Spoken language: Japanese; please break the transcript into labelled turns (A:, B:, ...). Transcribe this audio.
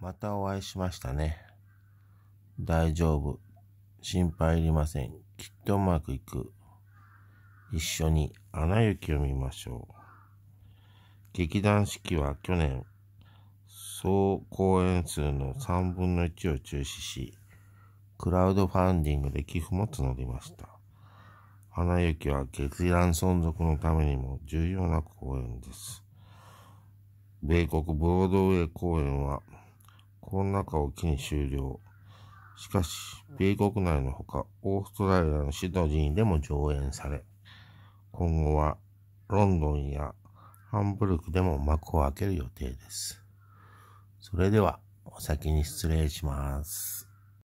A: またお会いしましたね。
B: 大丈夫。心配いりません。きっとうまくいく。一緒に穴行きを見ましょう。劇団四季は去年、総公演数の3分の1を中止し、クラウドファンディングで寄付も募りました。花雪は劇団存続のためにも重要な公演です。米国ブロードウェイ公演はコロナ禍を機に終了。しかし、米国内のほか、オーストラリアのシドニーでも上演され、今後はロンドンやハンブルクでも幕を開ける予定です。それでは、お先に失礼します。